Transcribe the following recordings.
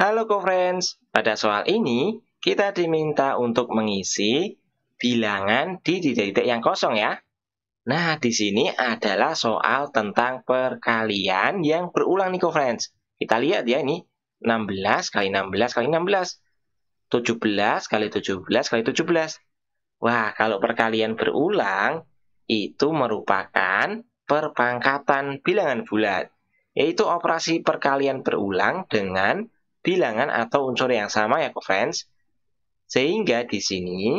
Halo co-friends, pada soal ini kita diminta untuk mengisi bilangan di titik-titik yang kosong ya. Nah, di sini adalah soal tentang perkalian yang berulang nih co-friends. Kita lihat ya ini 16 kali 16 kali 16. 17 kali 17 kali 17. Wah, kalau perkalian berulang itu merupakan perpangkatan bilangan bulat, yaitu operasi perkalian berulang dengan bilangan atau unsur yang sama ya friends. Sehingga di sini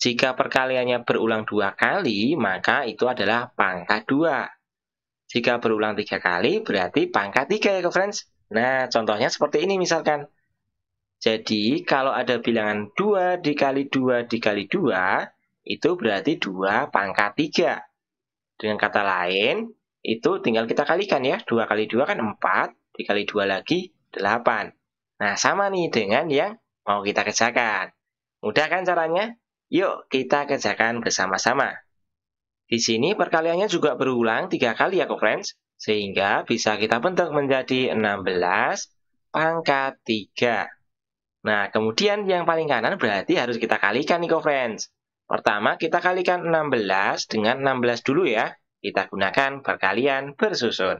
jika perkaliannya berulang dua kali, maka itu adalah pangkat dua. Jika berulang tiga kali, berarti pangkat tiga ya, friends. Nah, contohnya seperti ini misalkan. Jadi, kalau ada bilangan 2 dikali 2 dikali 2, itu berarti 2 pangkat 3. Dengan kata lain, itu tinggal kita kalikan ya. 2 kali 2 kan 4, dikali 2 lagi 8. Nah, sama nih dengan yang mau kita kerjakan. Mudah kan caranya? Yuk, kita kerjakan bersama-sama. Di sini perkaliannya juga berulang 3 kali ya, friends. Sehingga bisa kita bentuk menjadi 16 pangkat 3. Nah, kemudian yang paling kanan berarti harus kita kalikan nih, friends. Pertama, kita kalikan 16 dengan 16 dulu ya. Kita gunakan perkalian bersusun.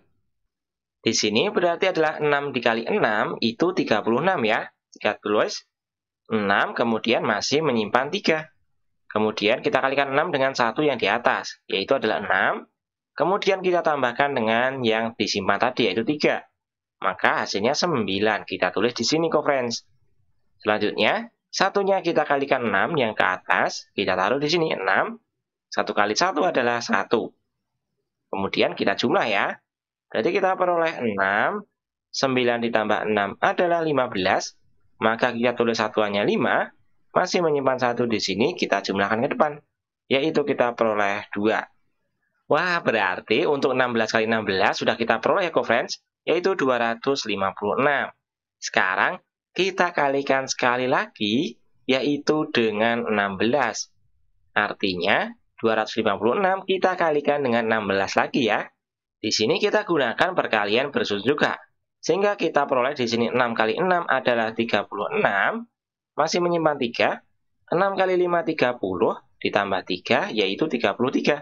Di sini berarti adalah 6 dikali 6 itu 36 ya. 3 tulis 6 kemudian masih menyimpan 3. Kemudian kita kalikan 6 dengan 1 yang di atas, yaitu adalah 6. Kemudian kita tambahkan dengan yang disimpan tadi, yaitu 3. Maka hasilnya 9. Kita tulis di sini, friends Selanjutnya, satunya kita kalikan 6 yang ke atas, kita taruh di sini 6. 1 kali 1 adalah 1. Kemudian kita jumlah ya. Berarti kita peroleh 6, hmm. 9 ditambah 6 adalah 15, maka kita tulis satuannya 5, masih menyimpan satu di sini, kita jumlahkan ke depan, yaitu kita peroleh 2. Wah, berarti untuk 16 kali 16 sudah kita peroleh ya, friends, yaitu 256. Sekarang kita kalikan sekali lagi, yaitu dengan 16. Artinya, 256 kita kalikan dengan 16 lagi ya. Di sini kita gunakan perkalian bersusun juga. Sehingga kita peroleh di sini 6 kali 6 adalah 36, masih menyimpan 3, 6 kali 5 30, ditambah 3 yaitu 33.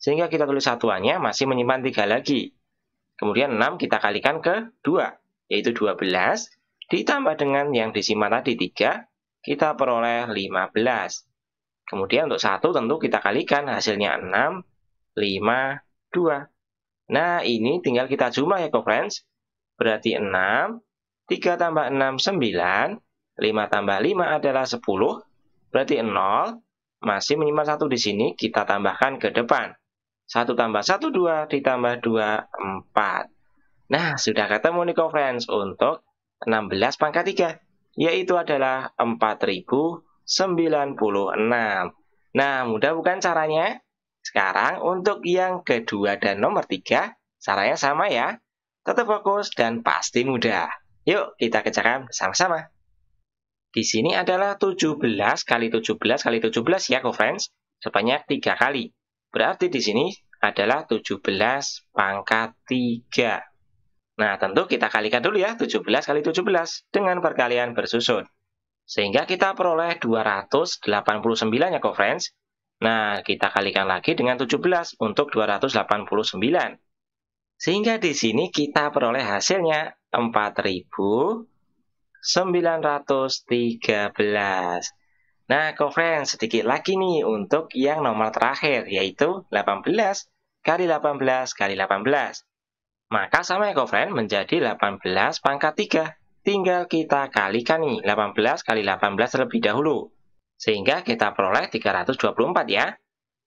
Sehingga kita tulis satuannya masih menyimpan 3 lagi. Kemudian 6 kita kalikan ke 2, yaitu 12, ditambah dengan yang disimpan tadi 3, kita peroleh 15. Kemudian untuk 1 tentu kita kalikan hasilnya 6, 5, 2. Nah, ini tinggal kita jumlah ya, friends. Berarti 6, 3 tambah 6, 9, 5 tambah 5 adalah 10, berarti 0, masih minimal 1 di sini, kita tambahkan ke depan. 1 tambah 1, 2, ditambah 2, 4. Nah, sudah ketemu nih, friends, untuk 16 pangkat 3, yaitu adalah 4096. Nah, mudah bukan caranya? Sekarang untuk yang kedua dan nomor tiga, caranya sama ya. Tetap fokus dan pasti mudah. Yuk kita kerjakan sama sama Di sini adalah 17 kali 17 kali 17 ya, co-friends. Sebanyak 3 kali. Berarti di sini adalah 17 pangkat 3. Nah, tentu kita kalikan dulu ya, 17 kali 17 dengan perkalian bersusun. Sehingga kita peroleh 289 ya, co-friends. Nah, kita kalikan lagi dengan 17 untuk 289. Sehingga di sini kita peroleh hasilnya 4913. Nah, kofren sedikit lagi nih untuk yang nomor terakhir, yaitu 18 kali 18 kali 18. Maka sama ya, kofren menjadi 18 pangkat 3. Tinggal kita kalikan nih, 18 kali 18 terlebih dahulu. Sehingga kita peroleh 324 ya.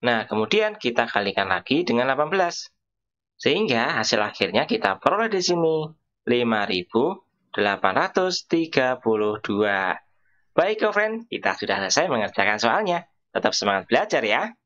Nah, kemudian kita kalikan lagi dengan 18. Sehingga hasil akhirnya kita peroleh di sini 5832. Baik, friend, kita sudah selesai mengerjakan soalnya. Tetap semangat belajar ya.